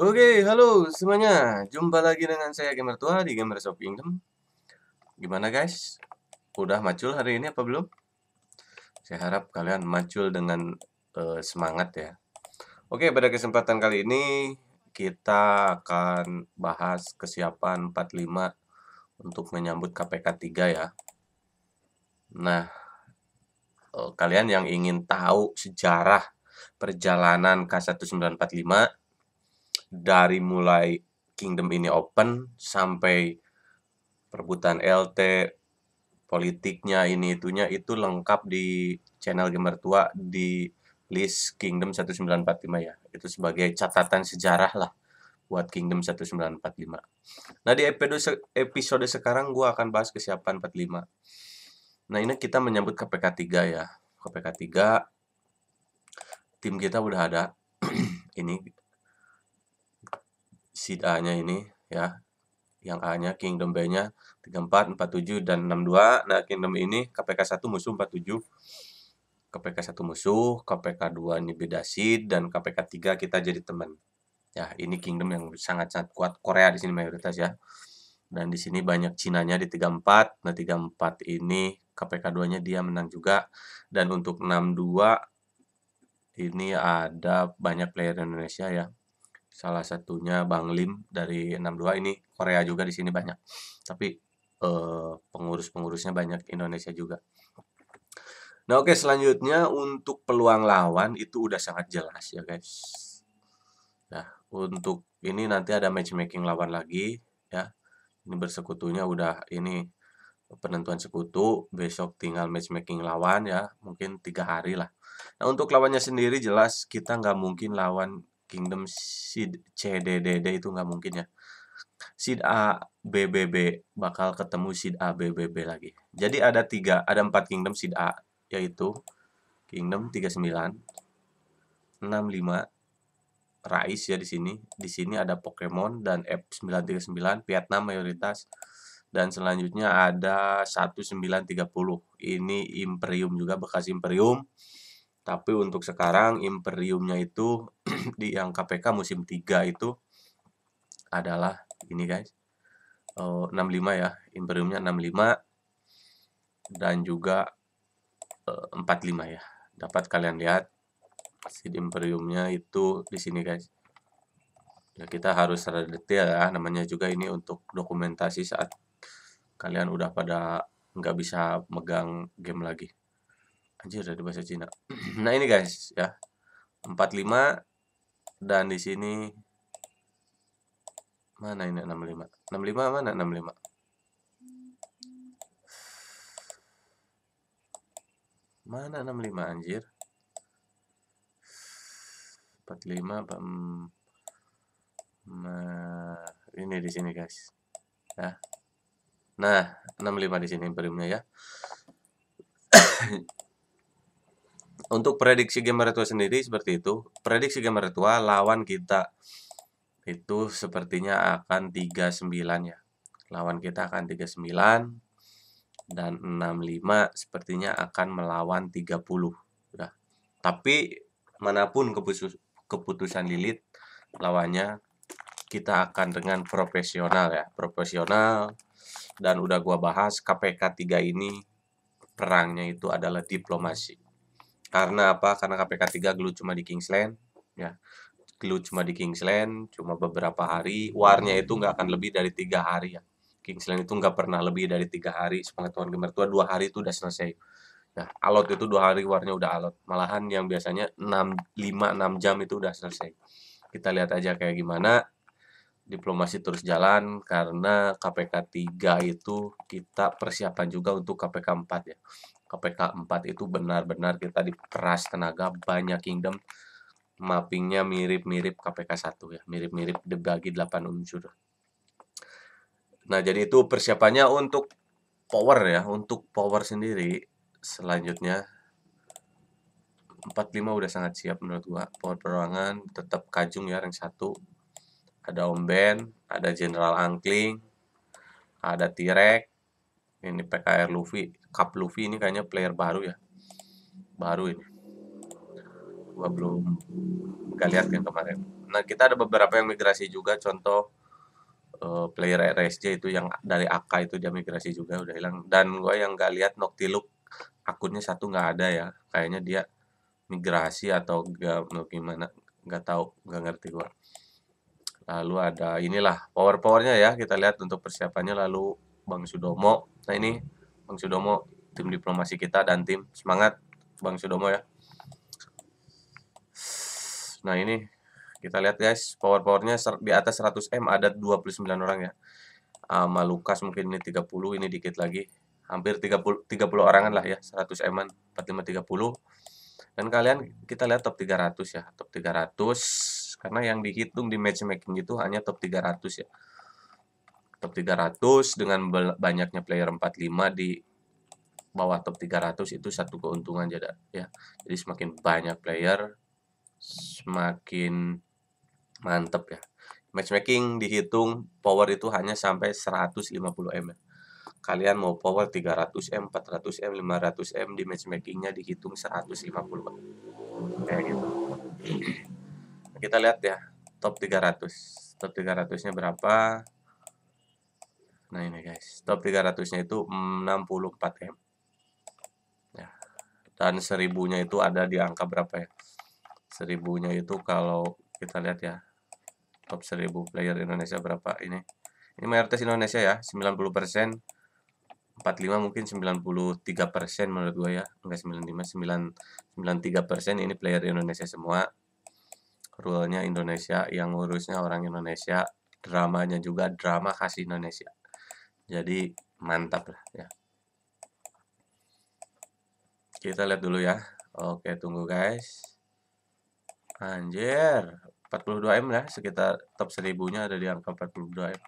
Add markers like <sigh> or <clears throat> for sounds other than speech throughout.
Oke, halo semuanya. Jumpa lagi dengan saya Gamer Tua di Gamer of Kingdom. Gimana guys? Udah macul hari ini apa belum? Saya harap kalian macul dengan uh, semangat ya. Oke, pada kesempatan kali ini kita akan bahas kesiapan 45 untuk menyambut KPK 3 ya. Nah, uh, kalian yang ingin tahu sejarah perjalanan K1945 dari mulai kingdom ini open sampai perebutan LT politiknya ini itunya itu lengkap di channel gamer tua di list Kingdom 1945 ya. Itu sebagai catatan sejarah lah buat Kingdom 1945. Nah, di episode episode sekarang gua akan bahas kesiapan 45. Nah, ini kita menyambut KPK 3 ya. KPK 3 tim kita udah ada. <clears throat> ini seed A-nya ini ya. Yang A-nya kingdom B-nya 34, 47 dan 62. Nah, kingdom ini KPK 1 musuh 47. KPK 1 musuh, KPK 2 ini beda seed dan KPK 3 kita jadi teman. Ya, ini kingdom yang sangat-sangat kuat Korea di sini mayoritas ya. Dan di sini banyak Cinanya di 34. Nah, 34 ini KPK 2-nya dia menang juga. Dan untuk 62 ini ada banyak player Indonesia ya salah satunya Bang Lim dari 62 ini Korea juga di sini banyak tapi eh, pengurus-pengurusnya banyak Indonesia juga nah oke okay, selanjutnya untuk peluang lawan itu udah sangat jelas ya guys nah untuk ini nanti ada matchmaking lawan lagi ya ini bersekutunya udah ini penentuan sekutu besok tinggal matchmaking lawan ya mungkin tiga hari lah nah untuk lawannya sendiri jelas kita nggak mungkin lawan Kingdom Seed D itu nggak mungkin ya. Seed A B B B bakal ketemu Seed A B B B lagi. Jadi ada tiga, ada empat Kingdom Seed A yaitu Kingdom 39, 65, Rais ya di sini. Di sini ada Pokemon dan F939, Vietnam mayoritas. Dan selanjutnya ada 1930. Ini Imperium juga bekas Imperium. Tapi untuk sekarang Imperiumnya itu <clears throat> di yang KPK musim 3 itu adalah ini guys. Uh, 65 ya, imperiumnya 65 dan juga uh, eh, 45 ya. Dapat kalian lihat seed imperiumnya itu di sini guys. Ya, kita harus secara detail ya, namanya juga ini untuk dokumentasi saat kalian udah pada nggak bisa megang game lagi. Anjir, ada bahasa Cina. <clears throat> nah ini guys ya, 45 dan di sini mana ini 65 65 mana 65 mana 65 anjir 45 apa hmm, nah, ini di sini guys ya nah 65 nah, di sini primnya ya untuk prediksi game tua sendiri seperti itu. Prediksi game tua lawan kita itu sepertinya akan 39 ya. Lawan kita akan 39 dan 65 sepertinya akan melawan 30. ya. Tapi manapun keputusan Lilit lawannya kita akan dengan profesional ya, profesional dan udah gua bahas KPK 3 ini perangnya itu adalah diplomasi karena apa? Karena KPK 3 gelut cuma di Kingsland, ya. Gelut cuma di Kingsland, cuma beberapa hari. Warnya itu nggak akan lebih dari tiga hari ya. Kingsland itu nggak pernah lebih dari tiga hari. Sepengetahuan tua dua hari itu udah selesai. Nah, alot itu dua hari warnya udah alot. Malahan yang biasanya 6, 5-6 jam itu udah selesai. Kita lihat aja kayak gimana. Diplomasi terus jalan karena KPK 3 itu kita persiapan juga untuk KPK 4 ya. KPK 4 itu benar-benar kita diperas tenaga banyak kingdom mappingnya mirip-mirip KPK 1 ya mirip-mirip debagi 8 unsur nah jadi itu persiapannya untuk power ya untuk power sendiri selanjutnya 45 udah sangat siap menurut gua power perorangan tetap kajung ya rank 1 ada Om Ben ada general angkling ada tirek ini PKR Luffy Cup Luffy ini kayaknya player baru ya baru ini gua belum gak lihat yang kemarin nah kita ada beberapa yang migrasi juga contoh uh, player RSJ itu yang dari AK itu dia migrasi juga udah hilang dan gua yang gak lihat Noctiluk akunnya satu nggak ada ya kayaknya dia migrasi atau gak gimana Gak tahu gak ngerti gua lalu ada inilah power powernya ya kita lihat untuk persiapannya lalu Bang Sudomo. Nah ini Bang Sudomo tim diplomasi kita dan tim semangat Bang Sudomo ya. Nah ini kita lihat guys power powernya di atas 100 m ada 29 orang ya. Sama ah, Lukas mungkin ini 30 ini dikit lagi hampir 30 30 orangan lah ya 100 m 45 30 dan kalian kita lihat top 300 ya top 300 karena yang dihitung di matchmaking itu hanya top 300 ya top 300 dengan banyaknya player 45 di bawah top 300 itu satu keuntungan jadi ya. Jadi semakin banyak player semakin mantep ya. Matchmaking dihitung power itu hanya sampai 150 m. Ya. Kalian mau power 300 m, 400 m, 500 m di matchmakingnya dihitung 150 m. Kayak gitu. Kita lihat ya top 300. Top 300-nya berapa? Nah ini guys, top 300-nya itu 64M. Ya. dan 1000-nya itu ada di angka berapa ya? 1000-nya itu kalau kita lihat ya, top 1000 player Indonesia berapa ini? Ini mayoritas Indonesia ya, 90%, 45 mungkin 93% menurut gue ya, enggak 95, 9, 93% ini player Indonesia semua. Rule-nya Indonesia, yang ngurusnya orang Indonesia, dramanya juga drama khas Indonesia jadi mantap lah ya. Kita lihat dulu ya. Oke, tunggu guys. Anjir, 42M lah ya, sekitar top 1000-nya ada di angka 42M.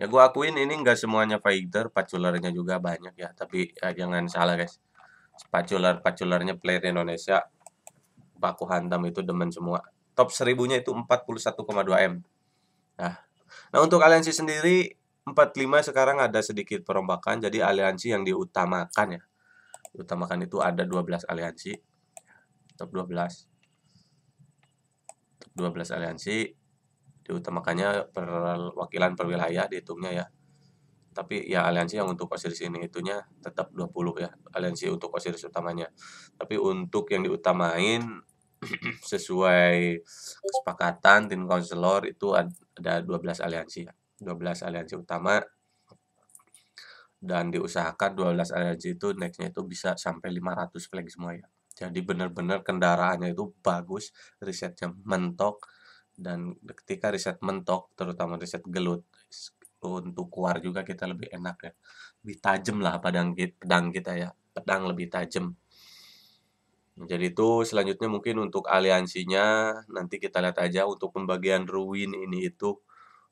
Ya gue akuin ini nggak semuanya fighter, pacularnya juga banyak ya, tapi ya, jangan salah guys. Pacular pacularnya player Indonesia baku hantam itu demen semua. Top 1000-nya itu 41,2M. Nah, nah untuk aliansi sendiri 45 sekarang ada sedikit perombakan jadi aliansi yang diutamakan ya utamakan itu ada 12 aliansi top 12 top 12 aliansi diutamakannya perwakilan per wilayah dihitungnya ya tapi ya aliansi yang untuk Osiris ini itunya tetap 20 ya aliansi untuk Osiris utamanya tapi untuk yang diutamain <clears throat> sesuai kesepakatan tim konselor itu ada 12 aliansi ya 12 aliansi utama dan diusahakan 12 aliansi itu nextnya itu bisa sampai 500 flag semua ya jadi benar-benar kendaraannya itu bagus risetnya mentok dan ketika riset mentok terutama riset gelut untuk keluar juga kita lebih enak ya lebih tajam lah pedang pedang kita ya pedang lebih tajam jadi itu selanjutnya mungkin untuk aliansinya nanti kita lihat aja untuk pembagian ruin ini itu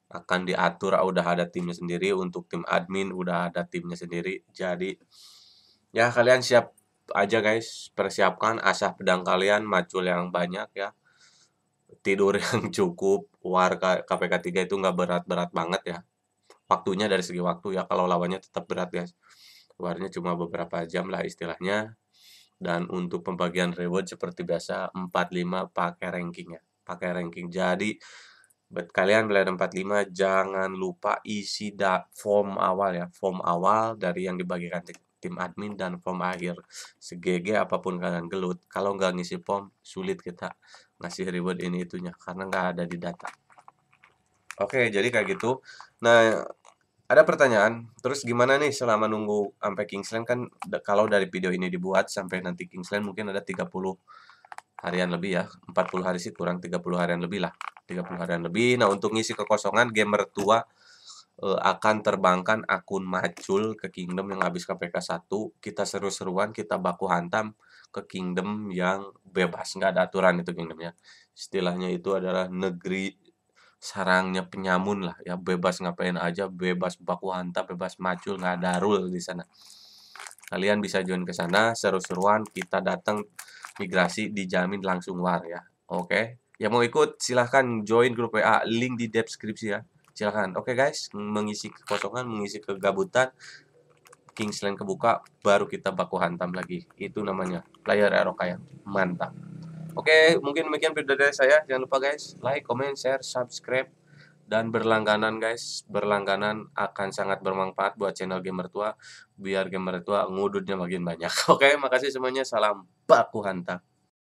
akan diatur ah, udah ada timnya sendiri untuk tim admin udah ada timnya sendiri jadi ya kalian siap aja guys persiapkan asah pedang kalian macul yang banyak ya tidur <laughs> yang cukup Warga KPK 3 itu nggak berat-berat banget ya waktunya dari segi waktu ya kalau lawannya tetap berat guys warnya cuma beberapa jam lah istilahnya dan untuk pembagian reward seperti biasa 45 pakai ranking ya pakai ranking jadi buat kalian belajar 45 jangan lupa isi da form awal ya form awal dari yang dibagikan tim admin dan form akhir segg apapun kalian gelut kalau nggak ngisi form sulit kita ngasih reward ini itunya karena nggak ada di data oke jadi kayak gitu nah ada pertanyaan, terus gimana nih selama nunggu sampai Kingsland kan kalau dari video ini dibuat sampai nanti Kingsland mungkin ada 30 harian lebih ya, 40 hari sih kurang 30 harian lebih lah. 30 harian lebih. Nah, untuk ngisi kekosongan gamer tua eh, akan terbangkan akun macul ke kingdom yang habis KPK 1. Kita seru-seruan, kita baku hantam ke kingdom yang bebas, nggak ada aturan itu kingdomnya. Istilahnya itu adalah negeri sarangnya penyamun lah ya bebas ngapain aja bebas baku hantam bebas macul nggak ada rule di sana kalian bisa join ke sana seru-seruan kita datang migrasi dijamin langsung war ya oke okay? Yang mau ikut silahkan join grup WA, link di deskripsi ya. Silahkan. Oke okay, guys, mengisi kekosongan, mengisi kegabutan. Kingsland kebuka, baru kita baku hantam lagi. Itu namanya player Eroka yang mantap. Oke, okay, mungkin demikian video dari saya. Jangan lupa guys, like, comment, share, subscribe dan berlangganan guys berlangganan akan sangat bermanfaat buat channel gamer tua biar gamer tua ngudutnya makin banyak <laughs> oke makasih semuanya salam baku hantam